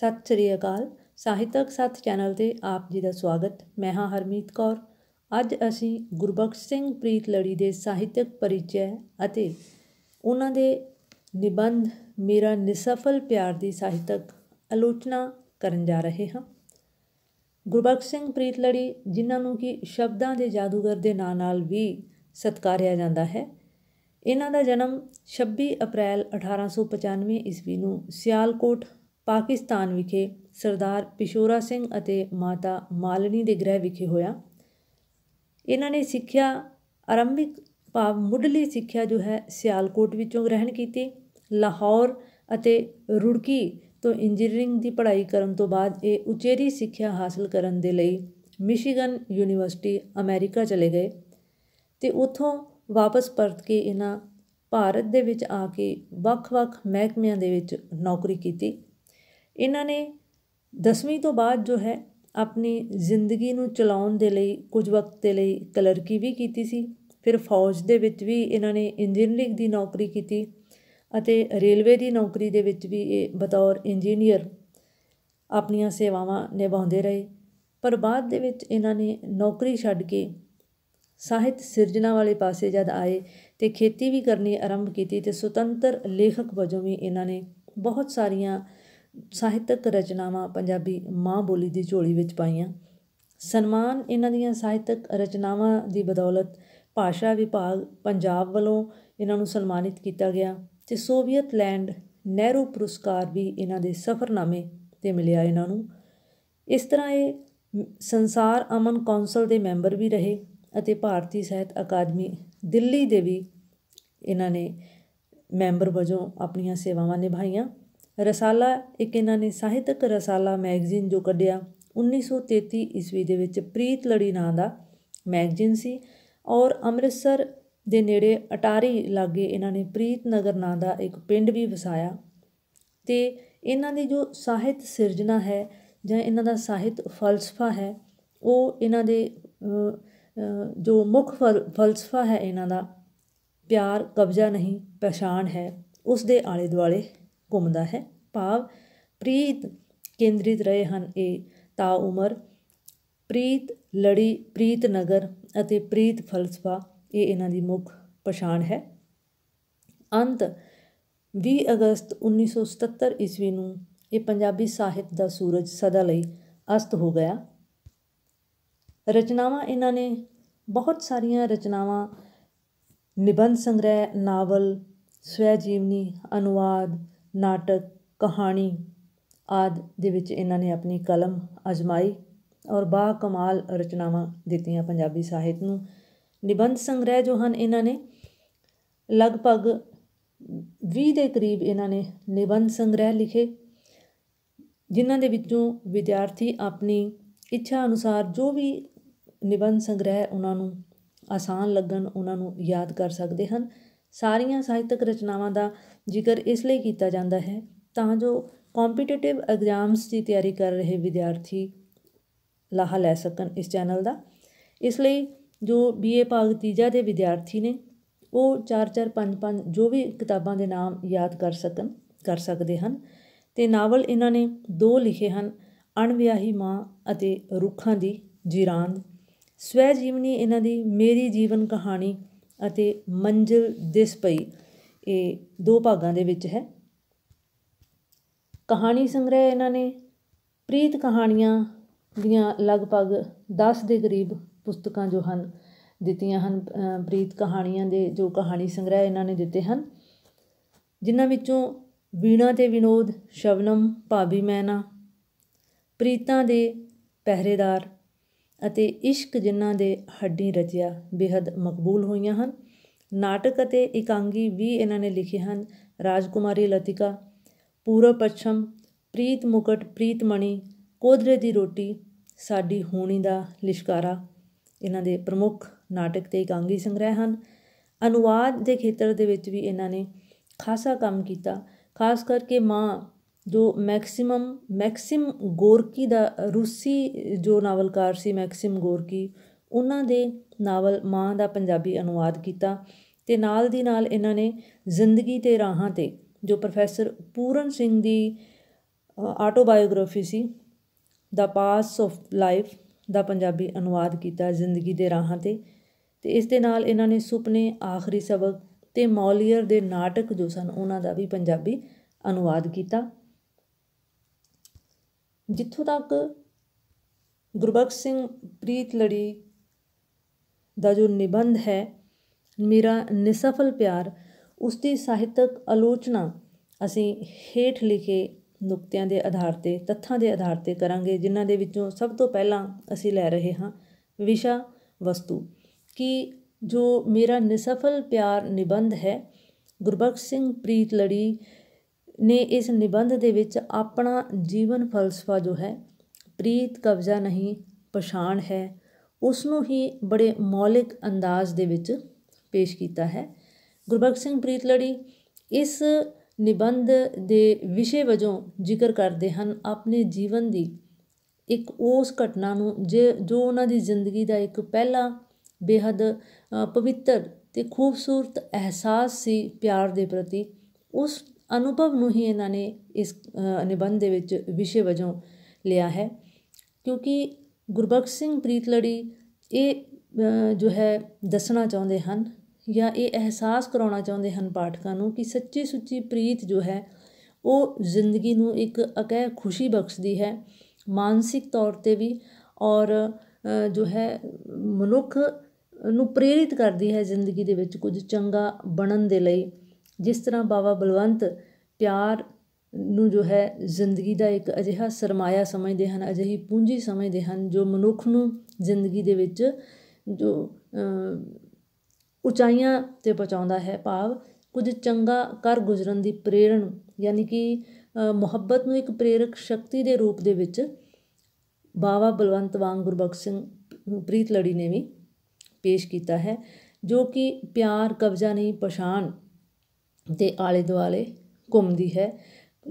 ਸਤਿ ਸ੍ਰੀ ਅਕਾਲ ਸਾਹਿਤਕ ਸਾਥ ਚੈਨਲ ਤੇ ਆਪ ਜੀ ਦਾ ਸਵਾਗਤ ਮੈਂ ਹਾਂ ਹਰਮੀਤ ਕੌਰ ਅੱਜ ਅਸੀਂ ਗੁਰਬਖਸ਼ ਸਿੰਘ ਪ੍ਰੀਤ ਲੜੀ ਦੇ ਸਾਹਿਤਕ ਪਰਿਚੈ ਅਤੇ ਉਹਨਾਂ ਦੇ ਨਿਬੰਧ ਮੇਰਾ ਨਿਸਫਲ ਪਿਆਰ ਦੀ ਸਾਹਿਤਕ ਆਲੋਚਨਾ ਕਰਨ ਜਾ ਰਹੇ ਹਾਂ ਗੁਰਬਖਸ਼ ਸਿੰਘ ਪ੍ਰੀਤ ਲੜੀ ਜਿਨ੍ਹਾਂ ਨੂੰ ਕਿ ਸ਼ਬਦਾਂ ਦੇ ਜਾਦੂਗਰ ਦੇ ਨਾਂ ਨਾਲ ਵੀ ਸਤਕਾਰਿਆ ਜਾਂਦਾ ਹੈ ਇਹਨਾਂ ਦਾ ਜਨਮ 26 ਅਪ੍ਰੈਲ 1895 ਈਸਵੀ ਨੂੰ ਸਿਆਲਕੋਟ ਪਾਕਿਸਤਾਨ ਵਿਖੇ ਸਰਦਾਰ ਪਿਸ਼ੋਰਾ ਸਿੰਘ ਅਤੇ ਮਾਤਾ ਮਾਲਣੀ ਦੇ ਗ੍ਰਹਿ ਵਿਖੇ ਹੋਇਆ ਇਹਨਾਂ ਨੇ ਸਿੱਖਿਆ ਆਰੰਭਿਕ ਭਾਵ ਮੁੱਢਲੀ ਸਿੱਖਿਆ ਜੋ ਹੈ ਸਿਆਲਕੋਟ ਵਿੱਚੋਂ ਗ੍ਰਹਿਣ ਕੀਤੀ ਲਾਹੌਰ ਅਤੇ ਰੁੜਕੀ ਤੋਂ ਇੰਜੀਨੀਅਰਿੰਗ ਦੀ ਪੜ੍ਹਾਈ ਕਰਨ ਤੋਂ ਬਾਅਦ ਇਹ ਉਚੇਰੀ ਸਿੱਖਿਆ ਹਾਸਲ ਕਰਨ ਦੇ ਲਈ ਮਿਸ਼ੀਗਨ ਯੂਨੀਵਰਸਿਟੀ ਅਮਰੀਕਾ ਚਲੇ ਗਏ ਤੇ ਉਥੋਂ ਵਾਪਸ ਪਰਤ ਕੇ ਇਹਨਾਂ ਭਾਰਤ ਦੇ ਵਿੱਚ ਆ ਕੇ ਵੱਖ-ਵੱਖ ਮਹਿਕਮਿਆਂ ਦੇ ਵਿੱਚ ਨੌਕਰੀ ਕੀਤੀ ਇਹਨਾਂ ਨੇ 10ਵੀਂ ਤੋਂ ਬਾਅਦ ਜੋ ਹੈ ਆਪਣੀ ਜ਼ਿੰਦਗੀ ਨੂੰ ਚਲਾਉਣ ਦੇ ਲਈ ਕੁਝ ਵਕਤ ਦੇ ਲਈ ਕਲਰਕੀ ਵੀ ਕੀਤੀ ਸੀ ਫਿਰ ਫੌਜ ਦੇ ਵਿੱਚ ਵੀ ਇਹਨਾਂ ਨੇ ਇੰਜੀਨੀਅਰਿੰਗ ਦੀ ਨੌਕਰੀ ਕੀਤੀ ਅਤੇ ਰੇਲਵੇ ਦੀ ਨੌਕਰੀ ਦੇ ਵਿੱਚ ਵੀ ਇਹ ਬਤੌਰ ਇੰਜੀਨੀਅਰ ਆਪਣੀਆਂ ਸੇਵਾਵਾਂ ਨਿਭਾਉਂਦੇ ਰਹੇ ਪਰ ਬਾਅਦ ਦੇ ਵਿੱਚ ਇਹਨਾਂ ਨੇ ਨੌਕਰੀ ਛੱਡ ਕੇ ਸਾਹਿਤ ਸਿਰਜਣਾ ਵਾਲੇ ਪਾਸੇ ਜਦ ਆਏ ਤੇ ਖੇਤੀ ਵੀ ਕਰਨੀ ਆਰੰਭ ਕੀਤੀ ਤੇ ਸੁਤੰਤਰ ਲੇਖਕ ਵਜੋਂ ਵੀ ਇਹਨਾਂ ਨੇ ਬਹੁਤ ਸਾਰੀਆਂ ਸਾਹਿਤਕ ਰਚਨਾਵਾਂ ਪੰਜਾਬੀ ਮਾਂ ਬੋਲੀ ਦੀ ਝੋਲੀ ਵਿੱਚ ਪਾਈਆਂ ਸਨਮਾਨ ਇਹਨਾਂ ਦੀਆਂ ਸਾਹਿਤਕ ਰਚਨਾਵਾਂ ਦੀ ਬਦੌਲਤ ਭਾਸ਼ਾ ਵਿਭਾਗ ਪੰਜਾਬ ਵੱਲੋਂ ਇਹਨਾਂ ਨੂੰ ਸਨਮਾਨਿਤ ਕੀਤਾ ਗਿਆ ਤੇ ਸੋਵੀਅਤ ਲੈਂਡ ਨਹਿਰੂ ਪੁਰਸਕਾਰ ਵੀ ਇਹਨਾਂ ਦੇ ਸਫਰਨਾਮੇ ਤੇ ਮਿਲਿਆ ਇਹਨਾਂ ਨੂੰ ਇਸ ਤਰ੍ਹਾਂ ਇਹ ਸੰਸਾਰ ਅਮਨ ਕੌਂਸਲ ਦੇ ਮੈਂਬਰ ਵੀ ਰਹੇ ਅਤੇ ਭਾਰਤੀ ਸਾਹਿਤ ਅਕਾਦਮੀ ਦਿੱਲੀ ਦੇ ਵੀ ਇਹਨਾਂ ਨੇ ਮੈਂਬਰ ਵਜੋਂ ਆਪਣੀਆਂ ਸੇਵਾਵਾਂ ਨਿਭਾਈਆਂ ਰਸਾਲਾ ਇੱਕ ਇਹਨਾਂ ਨੇ ਸਾਹਿਤਕ ਰਸਾਲਾ ਮੈਗਜ਼ੀਨ ਜੋ ਕੱਢਿਆ 1933 ਈਸਵੀ ਦੇ ਵਿੱਚ ਪ੍ਰੀਤ ਲੜੀ ਨਾਂ ਦਾ ਮੈਗਜ਼ੀਨ ਸੀ ਔਰ ਅੰਮ੍ਰਿਤਸਰ ਦੇ ਨੇੜੇ ਅਟਾਰੀ ਲਾਗੇ ਇਹਨਾਂ ਨੇ ਪ੍ਰੀਤ ਨਗਰ ਨਾਂ ਦਾ ਇੱਕ ਪਿੰਡ ਵੀ ਵਸਾਇਆ ਤੇ ਇਹਨਾਂ ਦੀ ਜੋ ਸਾਹਿਤ ਸਿਰਜਣਾ ਹੈ ਜਾਂ ਇਹਨਾਂ ਦਾ ਸਾਹਿਤ ਫਲਸਫਾ ਹੈ ਉਹ ਇਹਨਾਂ ਦੇ ਜੋ ਮੁੱਖ ਫਲਸਫਾ ਹੈ ਇਹਨਾਂ ਦਾ ਪਿਆਰ ਕਬਜ਼ਾ ਨਹੀਂ ਪਛਾਣ ਹੈ ਉਸ ਦੇ ਆਲੇ ਦੁਆਲੇ ਘੁੰਮਦਾ ਹੈ ਭਾਵ ਪ੍ਰੀਤ ਕੇਂਦਰਿਤ ਰਹੇ ਹਨ ਇਹ ਤਾ ਉਮਰ ਪ੍ਰੀਤ ਲੜੀ ਪ੍ਰੀਤ ਨਗਰ ਅਤੇ ਪ੍ਰੀਤ ਫਲਸਫਾ ਇਹ ਇਹਨਾਂ ਦੀ ਮੁੱਖ ਪਛਾਣ ਹੈ ਅੰਤ 20 ਅਗਸਤ 1977 ਈਸਵੀ ਨੂੰ ਇਹ ਪੰਜਾਬੀ ਸਾਹਿਤ ਦਾ ਸੂਰਜ ਸਦਾ ਲਈ ਅਸਤ ਹੋ ਗਿਆ ਰਚਨਾਵਾਂ ਇਹਨਾਂ ਨੇ ਬਹੁਤ ਸਾਰੀਆਂ ਰਚਨਾਵਾਂ ਨਿਬੰਧ ਸੰਗ੍ਰਹਿ ਨਾਵਲ ਸਵੈ ਜੀਵਨੀ ਅਨੁਵਾਦ ਨਾਟਕ ਕਹਾਣੀ ਆਦਿ ਦੇ ਵਿੱਚ ਇਹਨਾਂ ਨੇ ਆਪਣੀ ਕਲਮ ਅਜ਼ਮਾਈ ਔਰ ਬਾ ਕਮਾਲ ਰਚਨਾਵਾਂ ਦਿੱਤੀਆਂ ਪੰਜਾਬੀ ਸਾਹਿਤ ਨੂੰ ਨਿਬੰਧ ਸੰਗ੍ਰਹਿ ਜੋ ਹਨ ਇਹਨਾਂ ਨੇ ਲਗਭਗ 20 ਦੇ ਕਰੀਬ ਇਹਨਾਂ ਨੇ ਨਿਬੰਧ ਸੰਗ੍ਰਹਿ ਲਿਖੇ ਜਿਨ੍ਹਾਂ ਦੇ ਵਿੱਚੋਂ ਵਿਦਿਆਰਥੀ ਆਪਣੀ ਇੱਛਾ ਅਨੁਸਾਰ ਜੋ ਵੀ ਨਿਬੰਧ ਸੰਗ੍ਰਹਿ ਉਹਨਾਂ ਨੂੰ ਆਸਾਨ ਲੱਗਣ ਉਹਨਾਂ ਨੂੰ ਯਾਦ ਕਰ ਸਕਦੇ ਹਨ ਸਾਰੀਆਂ ਸਾਹਿਤਕ ਰਚਨਾਵਾਂ ਦਾ ਜ਼ਿਕਰ ਇਸ ਲਈ ਕੀਤਾ ਜਾਂਦਾ ਹੈ ਤਾਂ ਜੋ ਕੰਪੀਟੀਟਿਵ ਐਗਜ਼ਾਮਸ ਦੀ ਤਿਆਰੀ ਕਰ ਰਹੇ ਵਿਦਿਆਰਥੀ ਲਾਹਾ ਲੈ ਸਕਣ ਇਸ ਚੈਨਲ ਦਾ ਇਸ ਲਈ ਜੋ ਬੀਏ ਭਾਗ ਤੀਜਾ ਦੇ ਵਿਦਿਆਰਥੀ ਨੇ ਉਹ 4-4 5-5 ਜੋ ਵੀ ਕਿਤਾਬਾਂ ਦੇ ਨਾਮ ਯਾਦ ਕਰ ਸਕਣ ਕਰ ਸਕਦੇ ਹਨ ਤੇ ਨਾਵਲ ਇਹਨਾਂ ਨੇ ਦੋ ਲਿਖੇ ਹਨ ਅਣਵਿਆਹੀ ਮਾਂ ਅਤੇ ਰੁੱਖਾਂ ਦੀ ਜੀਰਾਂਦ ਸਵੈ ਜੀਵਨੀ ਇਹਨਾਂ ਦੀ ਮੇਰੀ ਜੀਵਨ ਕਹਾਣੀ ਅਤੇ ਮੰਜ਼ਿਲ ਦਿਸ ਪਈ ਇਹ ਦੋ ਭਾਗਾਂ ਦੇ ਵਿੱਚ ਹੈ ਕਹਾਣੀ ਸੰਗ੍ਰਹਿ ਇਹਨਾਂ ਨੇ ਪ੍ਰੀਤ ਕਹਾਣੀਆਂ ਦੀਆਂ ਲਗਭਗ 10 ਦੇ ਕਰੀਬ ਪੁਸਤਕਾਂ ਜੋ ਹਨ ਦਿੱਤੀਆਂ ਹਨ ਪ੍ਰੀਤ ਕਹਾਣੀਆਂ ਦੇ ਜੋ ਕਹਾਣੀ ਸੰਗ੍ਰਹਿ ਇਹਨਾਂ ਨੇ ਦਿੱਤੇ ਹਨ ਜਿਨ੍ਹਾਂ ਵਿੱਚੋਂ ਵੀਣਾ ਤੇ ਵਿਨੋਦ ਸ਼ਵਨਮ ਭਾਬੀ ਮੈਨਾ ਪ੍ਰੀਤਾਂ ਦੇ ਪਹਿਰੇਦਾਰ ਅਤੇ ਇਸ਼ਕ ਜਿਨ੍ਹਾਂ ਦੇ ਹੱਡੀ ਰਜਿਆ ਬਿਹਦ ਮਕਬੂਲ ਹੋਈਆਂ ਹਨ ਨਾਟਕ ਅਤੇ ਇਕਾਂਗੀ ਵੀ ਇਹਨਾਂ ਨੇ ਲਿਖੇ ਹਨ ਰਾਜਕੁਮਾਰੀ ਲਤਿਕਾ ਪੂਰਬ ਪੱਛਮ ਪ੍ਰੀਤ ਮੁਕਟ ਪ੍ਰੀਤ ਮਣੀ ਕੋਧਰੇ ਦੀ ਰੋਟੀ ਸਾਡੀ ਹੋਣੀ ਦਾ ਲਿਸ਼ਕਾਰਾ ਇਹਨਾਂ ਦੇ ਪ੍ਰਮੁੱਖ ਨਾਟਕ ਤੇ ਇਕਾਂਗੀ ਸੰਗ੍ਰਹਿ ਹਨ ਅਨੁਵਾਦ ਦੇ ਖੇਤਰ ਦੇ ਵਿੱਚ ਵੀ ਇਹਨਾਂ ਨੇ ਖਾਸਾ ਕੰਮ ਕੀਤਾ ਖਾਸ ਕਰਕੇ ਮਾਂ ਜੋ ਮੈਕਸਿਮਮ ਮੈਕਸਿਮ ਗੋਰਕੀ ਦਾ ਰੂਸੀ ਜੋ ਨਾਵਲਕਾਰ ਸੀ ਮੈਕਸਿਮ ਗੋਰਕੀ ਉਹਨਾਂ ਦੇ ਨਾਵਲ ਮਾਂ ਦਾ ਪੰਜਾਬੀ ਅਨੁਵਾਦ ਕੀਤਾ ਤੇ ਨਾਲ ਦੀ ਨਾਲ ਇਹਨਾਂ ਨੇ ਜ਼ਿੰਦਗੀ ਤੇ ਰਾਹਾਂ ਤੇ ਜੋ ਪ੍ਰੋਫੈਸਰ ਪੂਰਨ ਸਿੰਘ ਦੀ ਆਟੋਬਾਇਓਗ੍ਰਾਫੀ ਸੀ ਦਾ ਪਾਸ ਆਫ ਲਾਈਫ ਦਾ ਪੰਜਾਬੀ ਅਨੁਵਾਦ ਕੀਤਾ ਜ਼ਿੰਦਗੀ ਦੇ ਰਾਹਾਂ ਤੇ ਤੇ ਇਸ ਦੇ ਨਾਲ ਇਹਨਾਂ ਨੇ ਸੁਪਨੇ ਆਖਰੀ ਸਬਕ ਤੇ ਮੌਲੀਅਰ ਦੇ ਨਾਟਕ ਜੋ ਸਨ ਉਹਨਾਂ ਦਾ ਵੀ ਪੰਜਾਬੀ ਅਨੁਵਾਦ ਕੀਤਾ ਜਿੱਥੋਂ ਤੱਕ ਗੁਰਬਖਸ਼ ਸਿੰਘ ਪ੍ਰੀਤ ਲੜੀ ਦਾ ਜੋ ਨਿਬੰਧ ਹੈ ਮੇਰਾ ਨਿਸਫਲ ਪਿਆਰ ਉਸ ਦੀ ਸਾਹਿਤਕ ਆਲੋਚਨਾ ਅਸੀਂ ਹੇਠ ਲਿਖੇ ਨੁਕਤਿਆਂ ਦੇ ਆਧਾਰ ਤੇ ਤੱਥਾਂ ਦੇ ਆਧਾਰ ਤੇ ਕਰਾਂਗੇ ਜਿਨ੍ਹਾਂ ਦੇ ਵਿੱਚੋਂ ਸਭ ਤੋਂ ਪਹਿਲਾਂ ਅਸੀਂ ਲੈ ਰਹੇ ਹਾਂ ਵਿਸ਼ਾ ਵਸਤੂ ਕਿ ਜੋ ਮੇਰਾ ਨਿਸਫਲ ਪਿਆਰ ਨਿਬੰਧ ਹੈ ਗੁਰਬਖਸ਼ ਸਿੰਘ ਪ੍ਰੀਤ ਲੜੀ ਨੇ ਇਸ ਨਿਬੰਧ ਦੇ ਵਿੱਚ ਆਪਣਾ ਜੀਵਨ ਫਲਸਫਾ ਜੋ ਹੈ ਪ੍ਰੀਤ ਕਬਜ਼ਾ ਨਹੀਂ ਪਛਾਣ ਹੈ ਉਸ ਨੂੰ ਹੀ ਬੜੇ ਮੌਲਿਕ ਅੰਦਾਜ਼ ਦੇ ਵਿੱਚ ਪੇਸ਼ ਕੀਤਾ ਹੈ ਗੁਰਬਖਸ਼ ਸਿੰਘ ਪ੍ਰੀਤਲੜੀ ਇਸ ਨਿਬੰਧ ਦੇ ਵਿਸ਼ੇ ਵਜੋਂ ਜ਼ਿਕਰ ਕਰਦੇ ਹਨ ਆਪਣੇ ਜੀਵਨ ਦੀ ਇੱਕ ਉਸ ਘਟਨਾ ਨੂੰ ਜੇ ਜੋ ਉਹਨਾਂ ਦੀ ਜ਼ਿੰਦਗੀ ਦਾ ਇੱਕ ਪਹਿਲਾ ਬੇहद ਪਵਿੱਤਰ ਤੇ ਖੂਬਸੂਰਤ ਅਹਿਸਾਸ ਸੀ ਪਿਆਰ ਦੇ ਪ੍ਰਤੀ ਉਸ ਅਨੁਭਵ ਨੂੰ ਹੀ ਇਹਨਾਂ ਨੇ ਇਸ ਨਿਬੰਧ ਦੇ ਵਿੱਚ ਵਿਸ਼ੇ ਵਜੋਂ ਲਿਆ ਹੈ ਕਿਉਂਕਿ ਗੁਰਬਖਸ਼ ਸਿੰਘ ਪ੍ਰੀਤਲੜੀ ਇਹ ਜੋ ਹੈ ਦੱਸਣਾ ਚਾਹੁੰਦੇ ਹਨ ਜਾਂ ਇਹ ਅਹਿਸਾਸ ਕਰਾਉਣਾ ਚਾਹੁੰਦੇ ਹਨ ਪਾਠਕਾਂ ਨੂੰ ਕਿ ਸੱਚੀ ਸੁੱਚੀ ਪ੍ਰੀਤ ਜੋ ਹੈ ਉਹ ਜ਼ਿੰਦਗੀ ਨੂੰ ਇੱਕ ਅਕਹਿ ਖੁਸ਼ੀ ਬਖਸ਼ਦੀ ਹੈ ਮਾਨਸਿਕ ਤੌਰ ਤੇ ਵੀ ਔਰ ਜੋ ਹੈ ਮਨੁੱਖ ਨੂੰ ਪ੍ਰੇਰਿਤ ਕਰਦੀ ਹੈ ਜ਼ਿੰਦਗੀ ਦੇ ਵਿੱਚ ਕੁਝ ਚੰਗਾ ਬਣਨ ਦੇ ਲਈ ਜਿਸ ਤਰ੍ਹਾਂ ਬਾਬਾ ਬਲਵੰਤ ਪਿਆਰ ਨੂੰ ਜੋ ਹੈ ਜ਼ਿੰਦਗੀ ਦਾ ਇੱਕ ਅਜਿਹਾ ਸਰਮਾਇਆ ਸਮਝਦੇ ਹਨ ਅਜਿਹੀ ਪੂੰਜੀ ਸਮਝਦੇ ਹਨ ਜੋ ਮਨੁੱਖ ਨੂੰ ਜ਼ਿੰਦਗੀ ਦੇ ਵਿੱਚ ਜੋ ਉਚਾਈਆਂ ਤੇ ਪਹੁੰਚਾਉਂਦਾ ਹੈ ਭਾਵ ਕੁਝ ਚੰਗਾ ਕਰ ਗੁਜ਼ਰਨ ਦੀ ਪ੍ਰੇਰਣ ਯਾਨੀ ਕਿ ਮੁਹੱਬਤ ਨੂੰ ਇੱਕ ਪ੍ਰੇਰਕ ਸ਼ਕਤੀ ਦੇ ਰੂਪ ਦੇ ਵਿੱਚ ਬਾਬਾ ਬਲਵੰਤ ਵਾਂਗ ਗੁਰਬਖਸ਼ ਸਿੰਘ ਪ੍ਰੀਤ ਲੜੀ ਨੇ ਵੀ ਪੇਸ਼ ਕੀਤਾ ਹੈ ਜੋ ਕਿ ਪਿਆਰ ਕਬਜ਼ਾ ਨਹੀਂ ਪਛਾਣ ਦੇ ਆਲੇ ਦੁਆਲੇ ਘੁੰਮਦੀ ਹੈ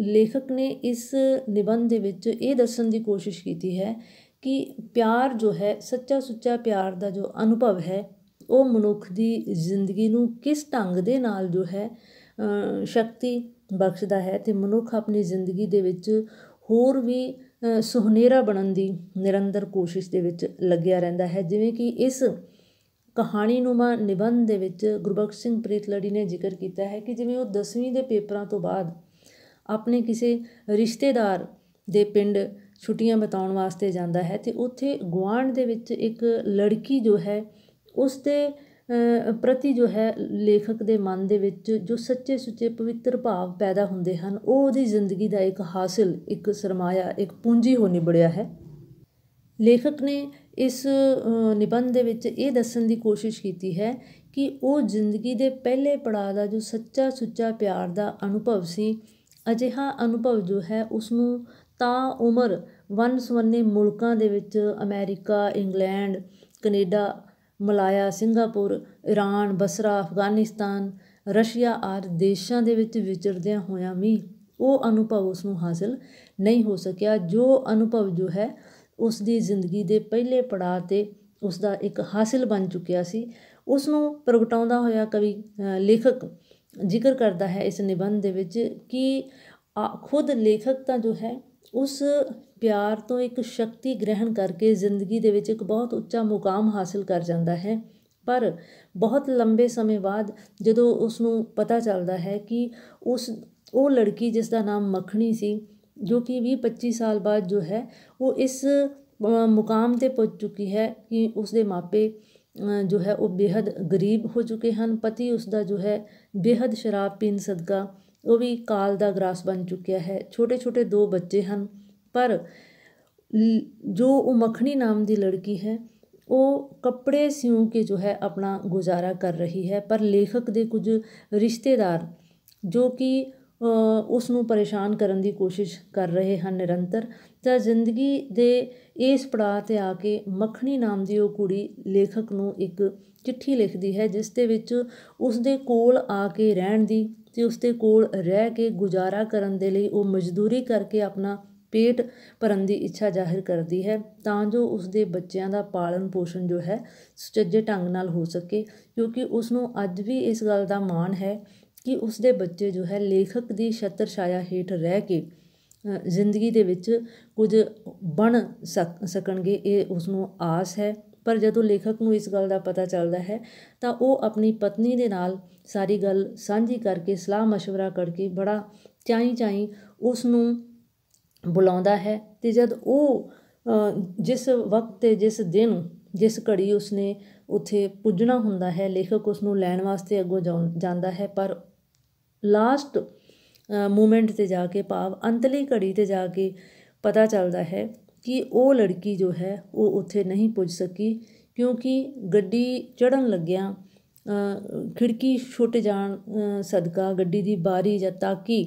ਲੇਖਕ ਨੇ ਇਸ ਨਿਬੰਧ ਦੇ ਵਿੱਚ ਇਹ ਦੱਸਣ ਦੀ ਕੋਸ਼ਿਸ਼ ਕੀਤੀ ਹੈ ਕਿ ਪਿਆਰ ਜੋ ਹੈ ਸੱਚਾ ਸੁੱਚਾ ਪਿਆਰ ਦਾ ਜੋ ਅਨੁਭਵ ਹੈ ਉਹ ਮਨੁੱਖ ਦੀ ਜ਼ਿੰਦਗੀ ਨੂੰ ਕਿਸ ਢੰਗ ਦੇ ਨਾਲ ਜੋ ਹੈ ਸ਼ਕਤੀ ਬਖਸ਼ਦਾ ਹੈ ਤੇ ਮਨੁੱਖ ਆਪਣੀ ਜ਼ਿੰਦਗੀ ਦੇ ਵਿੱਚ ਹੋਰ ਵੀ ਸੁਹਨੇਰਾ ਬਣਨ ਦੀ ਨਿਰੰਤਰ ਕੋਸ਼ਿਸ਼ ਦੇ ਵਿੱਚ ਲੱਗਿਆ ਰਹਿੰਦਾ ਹੈ ਜਿਵੇਂ ਕਿ ਇਸ ਕਹਾਣੀ ਨੂਮਾ ਨਿਬੰਧ ਦੇ ਵਿੱਚ ਗੁਰਬਖਸ਼ ਸਿੰਘ ਪ੍ਰੀਤਲੜੀ ਨੇ ਜ਼ਿਕਰ ਕੀਤਾ ਹੈ ਕਿ ਜਿਵੇਂ ਉਹ 10ਵੀਂ ਦੇ ਪੇਪਰਾਂ ਤੋਂ ਬਾਅਦ ਆਪਣੇ ਕਿਸੇ ਰਿਸ਼ਤੇਦਾਰ ਦੇ ਪਿੰਡ ਛੁੱਟੀਆਂ ਬਿਤਾਉਣ ਵਾਸਤੇ ਜਾਂਦਾ ਹੈ ਤੇ ਉੱਥੇ ਗਵਾਂਡ ਦੇ ਵਿੱਚ ਇੱਕ ਲੜਕੀ ਜੋ ਹੈ ਉਸ ਦੇ ਪ੍ਰਤੀ ਜੋ ਹੈ ਲੇਖਕ ਦੇ ਮਨ ਦੇ ਵਿੱਚ ਜੋ ਸੱਚੇ ਸੁੱਚੇ ਪਵਿੱਤਰ ਭਾਵ ਪੈਦਾ ਹੁੰਦੇ ਹਨ ਉਹ ਉਹਦੀ ਜ਼ਿੰਦਗੀ ਦਾ ਇੱਕ ਹਾਸਲ ਇੱਕ ਸਰਮਾਇਆ ਇੱਕ ਪੂੰਜੀ ਹੋ ਨਿਬੜਿਆ ਹੈ ਲੇਖਕ ਨੇ ਇਸ ਨਿਬੰਧ ਦੇ ਵਿੱਚ ਇਹ ਦੱਸਣ ਦੀ ਕੋਸ਼ਿਸ਼ ਕੀਤੀ ਹੈ ਕਿ ਉਹ ਜ਼ਿੰਦਗੀ ਦੇ ਪਹਿਲੇ ਪੜਾਅ ਦਾ ਜੋ ਸੱਚਾ ਸੁੱਚਾ ਪਿਆਰ ਦਾ ਅਨੁਭਵ ਸੀ ਅਜਿਹਾ ਅਨੁਭਵ ਜੋ ਹੈ ਉਸ ਨੂੰ ਤਾਂ ਉਮਰ ਵਨ ਸਵੰਨੇ ਮੁਲਕਾਂ ਦੇ ਵਿੱਚ America England Canada Malaya Singapore Iran Basra Afghanistan Russia ਆਦਿ ਦੇਸ਼ਾਂ ਦੇ ਵਿੱਚ ਵਿਚਰਦਿਆਂ ਹੋਇਆਂ ਵੀ ਉਹ ਅਨੁਭਵ ਉਸ ਨੂੰ ਹਾਸਲ ਨਹੀਂ ਹੋ ਸਕਿਆ ਜੋ ਅਨੁਭਵ ਜੋ ਹੈ ਉਸ ਦੀ ਜ਼ਿੰਦਗੀ ਦੇ ਪਹਿਲੇ ਪੜਾਅ 'ਤੇ ਉਸ ਦਾ ਇੱਕ ਹਾਸਿਲ ਬਣ ਚੁੱਕਿਆ ਸੀ ਉਸ ਨੂੰ ਪ੍ਰਗਟਾਉਂਦਾ ਹੋਇਆ ਕਵੀ ਲੇਖਕ ਜ਼ਿਕਰ ਕਰਦਾ ਹੈ ਇਸ ਨਿਬੰਧ ਦੇ ਵਿੱਚ ਕਿ ਖੁਦ ਲੇਖਕ ਤਾਂ ਜੋ ਹੈ ਉਸ ਪਿਆਰ ਤੋਂ ਇੱਕ ਸ਼ਕਤੀ ਗ੍ਰਹਿਣ ਕਰਕੇ ਜ਼ਿੰਦਗੀ ਦੇ ਵਿੱਚ ਇੱਕ ਬਹੁਤ ਉੱਚਾ ਮੁਕਾਮ ਹਾਸਲ ਕਰ ਜਾਂਦਾ ਹੈ ਪਰ ਬਹੁਤ ਲੰਬੇ ਸਮੇਂ ਬਾਅਦ ਜਦੋਂ ਉਸ ਨੂੰ ਪਤਾ ਚੱਲਦਾ ਹੈ ਕਿ ਉਸ ਉਹ ਲੜਕੀ ਜਿਸ ਦਾ ਨਾਮ ਮੱਖਣੀ ਸੀ ਜੋ ਕਿ ਵੀ 25 ਸਾਲ ਬਾਅਦ ਜੋ ਹੈ ਉਹ ਇਸ ਮੁਕਾਮ 'ਤੇ ਪਹੁੰਚ ਚੁੱਕੀ ਹੈ ਕਿ ਉਸ ਦੇ ਮਾਪੇ ਜੋ ਹੈ ਉਹ ਬੇहद ਗਰੀਬ ਹੋ ਚੁੱਕੇ ਹਨ ਪਤੀ ਉਸ ਦਾ ਜੋ ਹੈ ਬੇहद ਸ਼ਰਾਬ ਪੀਣ ਸਦਕਾ ਉਹ ਵੀ ਕਾਲ ਦਾ ਗ੍ਰਾਸ ਬਣ ਚੁੱਕਿਆ ਹੈ ਛੋਟੇ ਛੋਟੇ ਦੋ ਬੱਚੇ ਹਨ ਪਰ ਜੋ ਉਹ ਮੱਖਣੀ ਨਾਮ ਦੀ ਲੜਕੀ ਹੈ ਉਹ ਕੱਪੜੇ ਸਿਉਂ ਕੇ ਜੋ ਹੈ ਆਪਣਾ ਗੁਜ਼ਾਰਾ ਕਰ ਰਹੀ ਹੈ ਪਰ ਲੇਖਕ ਦੇ ਕੁਝ ਰਿਸ਼ਤੇਦਾਰ ਜੋ ਕਿ ਉਸ ਨੂੰ ਪਰੇਸ਼ਾਨ ਕਰਨ ਦੀ ਕੋਸ਼ਿਸ਼ ਕਰ ਰਹੇ ਹਨ ਨਿਰੰਤਰ ਤਾਂ ਜ਼ਿੰਦਗੀ ਦੇ ਇਸ ਪੜਾਅ 'ਤੇ ਆ ਕੇ ਮੱਖਣੀ ਨਾਮ ਦੀ ਉਹ ਕੁੜੀ ਲੇਖਕ ਨੂੰ ਇੱਕ ਚਿੱਠੀ ਲਿਖਦੀ ਹੈ ਜਿਸ ਦੇ ਵਿੱਚ ਉਸ ਦੇ ਕੋਲ ਆ ਕੇ ਰਹਿਣ ਦੀ ਤੇ ਉਸ ਦੇ ਕੋਲ ਰਹਿ ਕੇ ਗੁਜ਼ਾਰਾ ਕਰਨ ਦੇ ਲਈ ਉਹ ਮਜ਼ਦੂਰੀ ਕਰਕੇ ਆਪਣਾ ਪੇਟ ਭਰਨ ਦੀ ਇੱਛਾ ਜ਼ਾਹਿਰ ਕਰਦੀ ਹੈ ਤਾਂ ਜੋ ਉਸ ਦੇ ਬੱਚਿਆਂ ਦਾ ਪਾਲਣ ਪੋਸ਼ਣ ਜੋ ਹੈ ਸੁਚੱਜੇ ਢੰਗ ਨਾਲ ਹੋ ਸਕੇ ਕਿਉਂਕਿ ਉਸ ਨੂੰ ਅੱਜ ਵੀ ਇਸ ਗੱਲ ਦਾ ਮਾਣ ਹੈ ਕਿ ਉਸਦੇ ਬੱਚੇ ਜੋ ਹੈ ਲੇਖਕ ਦੀ ਛਤਰ ਛਾਇਆ ਹੇਠ ਰਹਿ ਕੇ ਜ਼ਿੰਦਗੀ ਦੇ ਵਿੱਚ ਕੁਝ ਬਣ ਸਕਣਗੇ ਇਹ ਉਸ ਨੂੰ ਆਸ ਹੈ ਪਰ ਜਦੋਂ ਲੇਖਕ ਨੂੰ ਇਸ ਗੱਲ ਦਾ ਪਤਾ ਚੱਲਦਾ ਹੈ ਤਾਂ ਉਹ ਆਪਣੀ ਪਤਨੀ ਦੇ ਨਾਲ ਸਾਰੀ ਗੱਲ ਸਾਂਝੀ ਕਰਕੇ ਸਲਾਹ مشورہ ਕਰਕੇ ਬੜਾ ਚਾਈ ਚਾਈ ਉਸ ਨੂੰ ਬੁਲਾਉਂਦਾ ਹੈ ਤੇ ਜਦ ਉਹ ਜਿਸ ਵਕਤ ਤੇ ਜਿਸ ਦਿਨ ਜਿਸ ਘੜੀ ਉਸਨੇ ਉੱਥੇ ਪੁੱਜਣਾ ਹੁੰਦਾ ਹੈ ਲੇਖਕ ਉਸ ਨੂੰ ਲੈਣ ਵਾਸਤੇ ਅੱਗੋਂ ਜਾਂਦਾ ਹੈ ਪਰ ਲਾਸਟ ਮੂਮੈਂਟ 'ਤੇ ਜਾ ਕੇ ਭਾਵ ਅੰਤਲੀ ਘੜੀ 'ਤੇ ਜਾ ਕੇ ਪਤਾ ਚੱਲਦਾ ਹੈ ਕਿ ਉਹ ਲੜਕੀ ਜੋ ਹੈ ਉਹ ਉੱਥੇ ਨਹੀਂ ਪੁੱਜ ਸਕੀ ਕਿਉਂਕਿ ਗੱਡੀ ਚੜਨ ਲੱਗਿਆਂ ਖਿੜਕੀ ਛੁੱਟ ਜਾਣ ਸਦਕਾ ਗੱਡੀ ਦੀ ਬਾਰੀ ਜਾਂ ਤਾਕੀ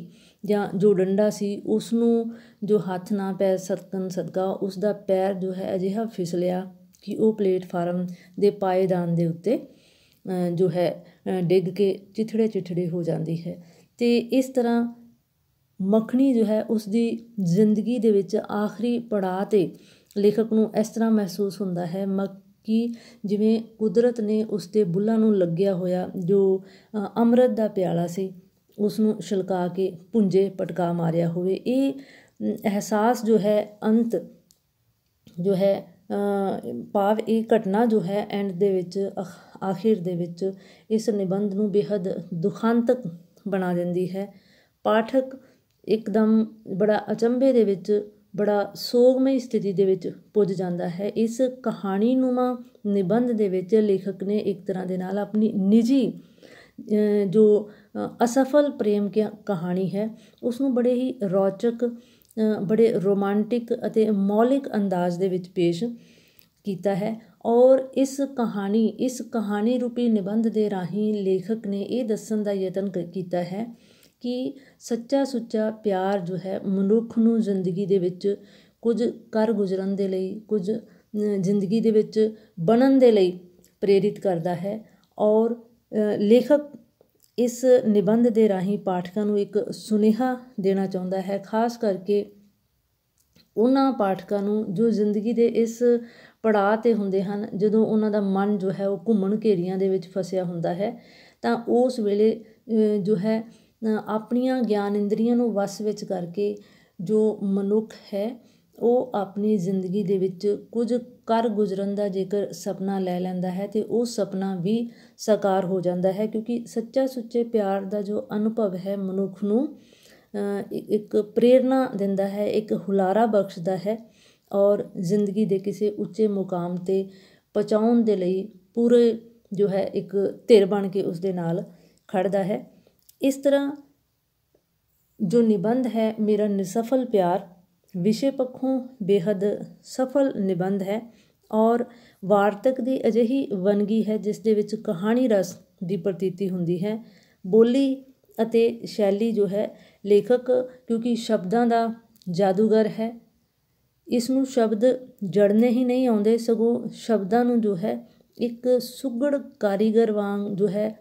ਜਾਂ ਜੋ ਡੰਡਾ ਸੀ ਉਸ ਨੂੰ ਜੋ ਹੱਥ ਨਾ ਪੈ ਸਕਣ ਸਦਕਾ ਉਸ ਦਾ ਪੈਰ ਜੋ ਹੈ ਅਜਿਹਾ ਫਿਸਲਿਆ ਕਿ ਉਹ ਪਲੇਟਫਾਰਮ ਦੇ ਪਾਏਦਾਨ ਦੇ ਉੱਤੇ ਜੋ ਹੈ ਡਿੱਗ ਕੇ ਚਿਥੜੇ ਚਿਥੜੇ ਹੋ ਜਾਂਦੀ ਹੈ ਤੇ ਇਸ ਤਰ੍ਹਾਂ ਮੱਖਣੀ ਜੋ ਹੈ ਉਸ ਦੀ ਜ਼ਿੰਦਗੀ ਦੇ ਵਿੱਚ ਆਖਰੀ ਪੜਾਅ 'ਤੇ ਲੇਖਕ ਨੂੰ ਇਸ ਤਰ੍ਹਾਂ ਮਹਿਸੂਸ ਹੁੰਦਾ ਹੈ ਮੱਕੀ ਜਿਵੇਂ ਕੁਦਰਤ ਨੇ ਉਸ ਤੇ ਬੁੱਲਾਂ ਨੂੰ ਲੱਗਿਆ ਹੋਇਆ ਜੋ ਅੰਮ੍ਰਿਤ ਦਾ ਪਿਆਲਾ ਸੀ ਉਸ ਨੂੰ ਛਲਕਾ ਕੇ ਪੁੰਜੇ ਪਟਕਾ ਮਾਰਿਆ ਹੋਵੇ ਇਹ ਅਹਿਸਾਸ ਜੋ ਹੈ ਅੰਤ ਜੋ ਹੈ ਪਾਵ ਇਹ ਘਟਨਾ ਜੋ ਹੈ ਐਂਡ ਦੇ ਵਿੱਚ ਆਖਿਰ ਦੇ ਵਿੱਚ ਇਸ ਨਿਬੰਧ ਨੂੰ ਬੇहद ਦੁਖਾਂਤਕ ਬਣਾ ਦਿੰਦੀ ਹੈ ਪਾਠਕ ਇੱਕਦਮ ਬੜਾ ਅਚੰਭੇ ਦੇ ਵਿੱਚ ਬੜਾ ਸੋਗਮਈ ਸਥਿਤੀ ਦੇ ਵਿੱਚ ਪੁੱਜ ਜਾਂਦਾ ਹੈ ਇਸ ਕਹਾਣੀ ਮਾ ਨਿਬੰਧ ਦੇ ਵਿੱਚ ਲੇਖਕ ਨੇ ਇੱਕ ਤਰ੍ਹਾਂ ਦੇ ਨਾਲ ਆਪਣੀ ਨਿੱਜੀ ਜੋ ਅਸਫਲ ਪ੍ਰੇਮ ਕੀ ਕਹਾਣੀ ਹੈ ਉਸ ਨੂੰ ਬੜੇ ਹੀ ਰੌਚਕ ਬੜੇ ਰੋਮਾਂਟਿਕ ਅਤੇ ਮੌਲਿਕ ਅੰਦਾਜ਼ ਦੇ ਵਿੱਚ ਪੇਸ਼ ਕੀਤਾ ਹੈ ਔਰ ਇਸ ਕਹਾਣੀ ਇਸ ਕਹਾਣੀ ਰੂਪੀ ਨਿਬੰਧ ਦੇ ਰਾਹੀਂ ਲੇਖਕ ਨੇ ਇਹ ਦੱਸਣ ਦਾ ਯਤਨ ਕੀਤਾ ਹੈ ਕਿ ਸੱਚਾ ਸੁੱਚਾ ਪਿਆਰ ਜੋ ਹੈ ਮਨੁੱਖ ਨੂੰ ਜ਼ਿੰਦਗੀ ਦੇ ਵਿੱਚ ਕੁਝ ਕਰ ਗੁਜ਼ਰਨ ਦੇ ਲਈ ਕੁਝ ਜ਼ਿੰਦਗੀ ਦੇ ਵਿੱਚ ਬਣਨ ਦੇ ਲਈ ਪ੍ਰੇਰਿਤ ਕਰਦਾ ਹੈ ਔਰ ਲੇਖਕ ਇਸ ਨਿਬੰਧ ਦੇ ਰਾਹੀਂ ਪਾਠਕਾਂ ਨੂੰ ਇੱਕ ਸੁਨੇਹਾ ਦੇਣਾ ਚਾਹੁੰਦਾ ਹੈ ਖਾਸ ਕਰਕੇ ਉਹਨਾਂ ਪਾਠਕਾਂ ਨੂੰ ਜੋ ਜ਼ਿੰਦਗੀ ਦੇ ਇਸ ਪੜਾਅ 'ਤੇ ਹੁੰਦੇ ਹਨ ਜਦੋਂ ਉਹਨਾਂ ਦਾ ਮਨ ਜੋ ਹੈ ਉਹ ਘੁੰਮਣ ਘੇਰੀਆਂ ਦੇ ਵਿੱਚ ਫਸਿਆ ਹੁੰਦਾ ਹੈ ਤਾਂ ਉਸ ਵੇਲੇ ਜੋ ਹੈ ਆਪਣੀਆਂ ਗਿਆਨ ਇੰਦਰੀਆਂ ਨੂੰ ਵਸ ਵਿੱਚ ਕਰਕੇ ਜੋ ਮਨੁੱਖ ਹੈ ਉਹ ਆਪਣੀ ਜ਼ਿੰਦਗੀ ਦੇ ਵਿੱਚ ਕੁਝ ਕਰ ਗੁਜ਼ਰਨ ਦਾ ਜੇਕਰ ਸੁਪਨਾ ਲੈ ਲੈਂਦਾ ਹੈ ਤੇ ਉਹ ਸੁਪਨਾ ਵੀ ਸਾਕਾਰ ਹੋ ਜਾਂਦਾ ਹੈ ਕਿਉਂਕਿ ਸੱਚਾ ਸੁੱਚੇ ਪਿਆਰ ਦਾ ਜੋ ਅਨੁਭਵ ਹੈ ਮਨੁੱਖ ਨੂੰ ਇੱਕ ਪ੍ਰੇਰਣਾ ਦਿੰਦਾ ਹੈ ਇੱਕ ਹੁਲਾਰਾ ਬਖਸ਼ਦਾ ਹੈ ਔਰ ਜ਼ਿੰਦਗੀ ਦੇ ਕਿਸੇ ਉੱਚੇ ਮੁਕਾਮ 'ਤੇ ਪਹੁੰਚਾਉਣ ਦੇ ਲਈ ਪੂਰੇ ਜੋ ਹੈ ਇੱਕ ਧਿਰ ਬਣ ਕੇ ਉਸ ਦੇ ਨਾਲ ਖੜਦਾ ਹੈ ਇਸ ਤਰ੍ਹਾਂ ਜੋ ਨਿਬੰਧ ਹੈ ਮੇਰਾ ਨਿਸਫਲ ਪਿਆਰ ਵਿਸ਼ੇ ਪੱਖੋਂ ਬੇहद ਸਫਲ ਨਿਬੰਧ ਹੈ ਔਰ ਵਾਰਤਕ ਦੀ ਅਜਿਹੀ ਵਨਗੀ ਹੈ ਜਿਸ ਦੇ ਵਿੱਚ ਕਹਾਣੀ ਰਸ ਦੀ ਪ੍ਰਤੀਤੀ ਹੁੰਦੀ ਹੈ ਬੋਲੀ ਅਤੇ ਸ਼ੈਲੀ ਜੋ ਹੈ ਲੇਖਕ ਕਿਉਂਕਿ ਸ਼ਬਦਾਂ ਦਾ ਜਾਦੂਗਰ ਹੈ ਇਸ ਨੂੰ ਸ਼ਬਦ ਜੜਨੇ ਹੀ ਨਹੀਂ ਆਉਂਦੇ ਸਗੋਂ ਸ਼ਬਦਾਂ ਨੂੰ ਜੋ ਹੈ ਇੱਕ ਸੁਗੜ ਕਾਰੀਗਰ ਵਾਂਗ ਜੋ ਹੈ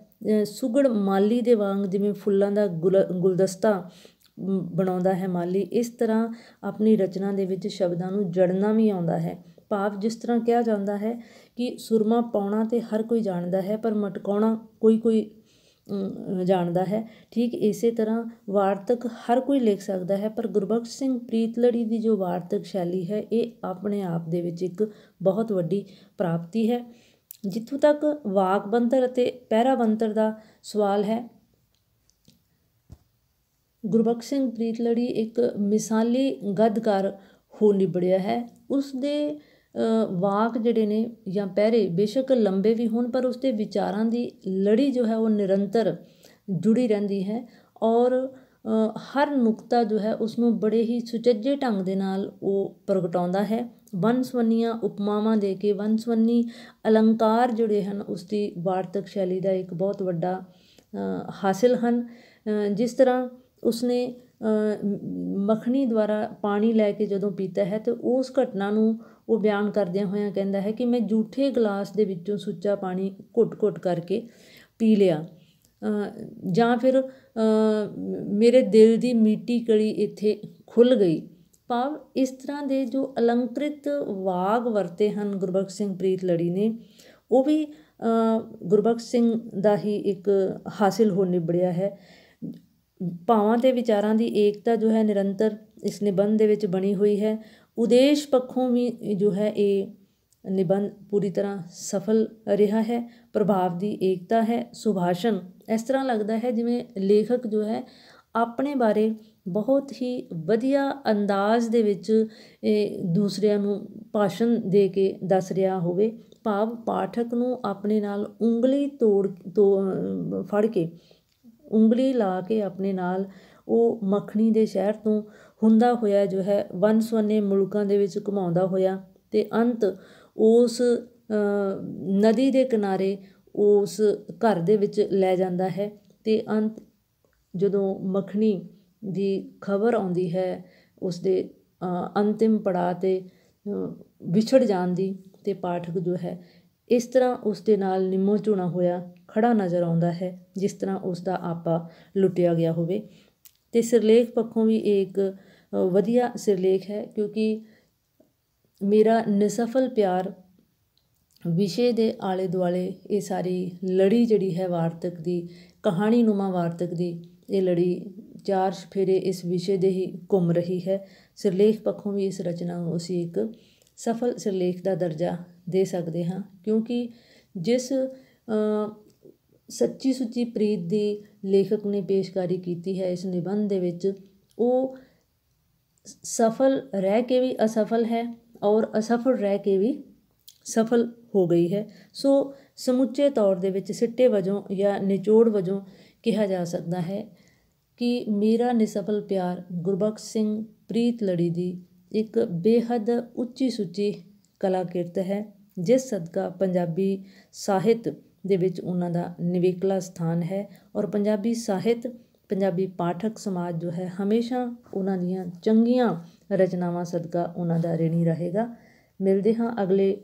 ਸੁਗੜ ਮਾਲੀ ਦੇ ਵਾਂਗ ਜਿਵੇਂ ਫੁੱਲਾਂ ਦਾ ਗੁਲਦਸਤਾ ਬਣਾਉਂਦਾ ਹੈ ਮਾਲੀ ਇਸ ਤਰ੍ਹਾਂ ਆਪਣੀ ਰਚਨਾ ਦੇ ਵਿੱਚ ਸ਼ਬਦਾਂ ਨੂੰ ਜੜਨਾ ਵੀ ਆਉਂਦਾ ਹੈ ਭਾਵ ਜਿਸ ਤਰ੍ਹਾਂ ਕਿਹਾ ਜਾਂਦਾ ਹੈ ਕਿ ਸੁਰਮਾ ਪਾਉਣਾ ਤੇ ਹਰ ਕੋਈ ਜਾਣਦਾ ਹੈ ਪਰ ਮਟਕਾਉਣਾ ਕੋਈ ਕੋਈ ਜਾਣਦਾ ਹੈ ਠੀਕ ਇਸੇ ਤਰ੍ਹਾਂ ਵਾਰਤਕ ਹਰ ਕੋਈ ਲਿਖ ਸਕਦਾ ਹੈ ਪਰ ਗੁਰਬਖਸ਼ ਸਿੰਘ ਪ੍ਰੀਤਲੜੀ ਦੀ ਜੋ ਵਾਰਤਕ ਸ਼ੈਲੀ ਹੈ ਇਹ ਆਪਣੇ ਆਪ ਦੇ ਵਿੱਚ ਇੱਕ ਬਹੁਤ ਵੱਡੀ ਪ੍ਰਾਪਤੀ ਹੈ ਜਿੱਥੋਂ ਤੱਕ ਵਾਕ ਅਤੇ ਪਹਿਰਾ ਦਾ ਸਵਾਲ ਹੈ ਗੁਰਬਖਸ਼ ਸਿੰਘ ਪ੍ਰੀਤਲੜੀ ਇੱਕ ਮਿਸਾਲੀ ਗੱਦਕਾਰ ਹੋ ਨਿਬੜਿਆ ਹੈ ਉਸ ਦੇ ਵਾਕ ਜਿਹੜੇ ਨੇ ਜਾਂ ਪਹਿਰੇ ਬੇਸ਼ੱਕ ਲੰਬੇ ਵੀ ਹੋਣ ਪਰ ਉਸਦੇ ਵਿਚਾਰਾਂ ਦੀ ਲੜੀ ਜੋ ਹੈ ਉਹ ਨਿਰੰਤਰ ਜੁੜੀ ਰਹਿੰਦੀ ਹੈ ਔਰ ਹਰ ਨੁਕਤਾ ਜੋ ਹੈ ਉਸ ਨੂੰ ਬੜੇ ਹੀ ਸੁਚੱਜੇ ਢੰਗ ਦੇ ਨਾਲ ਉਹ ਪ੍ਰਗਟਾਉਂਦਾ ਹੈ ਵੰਸਵੰਨੀਆਂ ਉਪਮਾਵਾਂ ਦੇ ਕੇ ਵੰਸਵੰਨੀ ਅਲੰਕਾਰ ਜੁੜੇ ਹਨ ਉਸ ਦੀ ਵਾਰਤਕ ਸ਼ੈਲੀ ਦਾ ਇੱਕ ਬਹੁਤ ਵੱਡਾ ਹਾਸਿਲ ਹਨ ਜਿਸ ਤਰ੍ਹਾਂ ਉਸਨੇ ਮੱਖਣੀ ਦੁਆਰਾ ਪਾਣੀ ਲੈ ਕੇ ਜਦੋਂ ਪੀਤਾ ਹੈ ਤੇ ਉਸ ਘਟਨਾ ਨੂੰ ਉਹ ਬਿਆਨ ਕਰਦਿਆਂ ਹੋਇਆਂ ਕਹਿੰਦਾ ਹੈ ਕਿ ਮੈਂ ਝੂਠੇ ਗਲਾਸ ਦੇ ਵਿੱਚੋਂ ਸੁੱਚਾ ਪਾਣੀ ਘੁੱਟ ਘੁੱਟ ਕਰਕੇ ਪੀ ਲਿਆ ਜਾਂ ਫਿਰ ਮੇਰੇ ਦਿਲ ਦੀ ਮਿੱਟੀ ਕਲੀ ਇੱਥੇ ਖੁੱਲ ਗਈ ਭਾਵ ਇਸ ਤਰ੍ਹਾਂ ਦੇ ਜੋ ਅਲੰਕ੍ਰਿਤ ਵਾਗ ਵਰਤੇ ਹਨ ਗੁਰਬਖਸ਼ ਸਿੰਘ ਪ੍ਰੀਤ ਲੜੀ ਨੇ ਉਹ ਵੀ ਗੁਰਬਖਸ਼ ਸਿੰਘ ਦਾ ਹੀ ਇੱਕ ਹਾਸਿਲ ਹੋ ਨਿਬੜਿਆ ਹੈ ਭਾਵਾਂ ਤੇ ਵਿਚਾਰਾਂ ਦੀ ਏਕਤਾ ਜੋ ਹੈ ਨਿਰੰਤਰ ਇਸ ਨਿਬੰਧ ਦੇ ਵਿੱਚ ਬਣੀ ਹੋਈ ਹੈ ਉਦੇਸ਼ ਪੱਖੋਂ ਵੀ ਜੋ ਹੈ ਇਹ ਨਿਬੰਧ ਪੂਰੀ ਤਰ੍ਹਾਂ ਸਫਲ ਰਿਹਾ ਹੈ ਪ੍ਰਭਾਵ ਦੀ ਏਕਤਾ ਹੈ ਸੁਭਾਸ਼ਣ ਇਸ ਤਰ੍ਹਾਂ ਲੱਗਦਾ ਹੈ ਜਿਵੇਂ ਲੇਖਕ ਜੋ ਹੈ ਆਪਣੇ ਬਾਰੇ ਬਹੁਤ ਹੀ ਵਧੀਆ ਅੰਦਾਜ਼ ਦੇ ਵਿੱਚ ਦੂਸਰਿਆਂ ਨੂੰ ਭਾਸ਼ਣ ਦੇ ਕੇ ਦੱਸ ਰਿਹਾ ਹੋਵੇ ਭਾਵ ਪਾਠਕ ਨੂੰ ਆਪਣੇ ਨਾਲ ਉਂਗਲੀ ਤੋੜ ਫੜ ਕੇ ਉਂਗਲੀ ਲਾ ਕੇ ਆਪਣੇ ਨਾਲ ਉਹ ਮੱਖਣੀ ਦੇ ਸ਼ਹਿਰ ਤੋਂ ਹੁੰਦਾ ਹੋਇਆ ਜੋ ਹੈ ਵਨ ਸੁਨੇ ਮੁਲਕਾਂ ਦੇ ਵਿੱਚ ਘੁਮਾਉਂਦਾ ਹੋਇਆ ਤੇ ਅੰਤ ਉਸ ਨਦੀ ਦੇ ਕਿਨਾਰੇ ਉਸ ਘਰ ਦੇ ਵਿੱਚ ਲੈ ਜਾਂਦਾ ਹੈ ਤੇ ਅੰਤ ਜਦੋਂ ਮੱਖਣੀ ਦੀ ਖਬਰ ਆਉਂਦੀ ਹੈ ਉਸ ਦੇ ਅੰਤਿਮ ਪੜਾਅ 'ਤੇ ਵਿਛੜ ਜਾਣ ਦੀ ਤੇ ਪਾਠਕ ਜੋ ਹੈ ਇਸ ਤਰ੍ਹਾਂ ਉਸ ਦੇ ਨਾਲ ਨਿੰਮੋ ਝੂਣਾ ਹੋਇਆ ਖੜਾ ਨਜ਼ਰ ਆਉਂਦਾ ਹੈ ਜਿਸ ਤਰ੍ਹਾਂ ਉਸ ਦਾ ਆਪਾ ਲੁੱਟਿਆ ਗਿਆ ਹੋਵੇ ਤੇ ਸਿਰਲੇਖ ਪੱਖੋਂ ਵੀ ਇੱਕ ਵਧੀਆ ਸਿਰਲੇਖ ਹੈ ਕਿਉਂਕਿ ਮੇਰਾ ਨਿਸਫਲ ਪਿਆਰ ਵਿਸ਼ੇ ਦੇ ਆਲੇ ਦੁਆਲੇ ਇਹ ਸਾਰੀ ਲੜੀ ਜਿਹੜੀ ਹੈ ਵਾਰਤਕ ਦੀ ਕਹਾਣੀ ਨੁਮਾ ਵਾਰਤਕ ਦੀ ਇਹ ਲੜੀ ਚਾਰ ਸ਼ਫੇਰੇ ਇਸ ਵਿਸ਼ੇ ਦੇ ਹੀ ਘੁੰਮ ਰਹੀ ਹੈ ਸਿਰਲੇਖ ਪੱਖੋਂ ਵੀ ਇਸ ਰਚਨਾ ਨੂੰ ਅਸੀਂ ਇੱਕ ਸਫਲ ਸਿਰਲੇਖ ਦਾ ਦਰਜਾ ਦੇ ਸਕਦੇ ਹਾਂ ਕਿਉਂਕਿ ਜਿਸ ਸੱਚੀ ਸੁੱਚੀ ਪ੍ਰੀਤ ਦੀ ਲੇਖਕ ਨੇ ਪੇਸ਼ਕਾਰੀ ਕੀਤੀ ਹੈ ਇਸ ਨਿਬੰਧ ਦੇ ਵਿੱਚ ਉਹ ਸਫਲ ਰਹਿ ਕੇ ਵੀ ਅਸਫਲ ਹੈ ਔਰ ਅਸਫਲ ਰਹਿ ਕੇ ਵੀ ਸਫਲ ਹੋ ਗਈ ਹੈ ਸੋ ਸਮੁੱਚੇ ਤੌਰ ਦੇ ਵਿੱਚ ਸਿੱਟੇ ਵਜੋਂ ਜਾਂ ਨਿਚੋੜ ਵਜੋਂ ਕਿਹਾ ਜਾ ਸਕਦਾ ਹੈ ਕਿ ਮੇਰਾ ਨਿਸਫਲ ਪਿਆਰ ਗੁਰਬਖਸ਼ ਸਿੰਘ ਪ੍ਰੀਤ ਲੜੀ ਦੀ ਇੱਕ ਬੇਹੱਦ ਉੱਚੀ ਸੁੱਚੀ ਕਲਾ ਕਿਰਤ ਹੈ ਜਿਸ ਸਦਕਾ ਪੰਜਾਬੀ ਸਾਹਿਤ ਦੇ ਵਿੱਚ ਉਹਨਾਂ ਦਾ ਨਿਵੇਕਲਾ ਸਥਾਨ ਹੈ ਔਰ ਪੰਜਾਬੀ ਸਾਹਿਤ ਪੰਜਾਬੀ ਪਾਠਕ ਸਮਾਜ ਜੋ ਹੈ ਹਮੇਸ਼ਾ ਉਹਨਾਂ ਦੀਆਂ ਚੰਗੀਆਂ ਰਚਨਾਵਾਂ ਸਦਕਾ ਉਹਨਾਂ ਦਾ ऋणी ਰਹੇਗਾ ਮਿਲਦੇ ਹਾਂ ਅਗਲੇ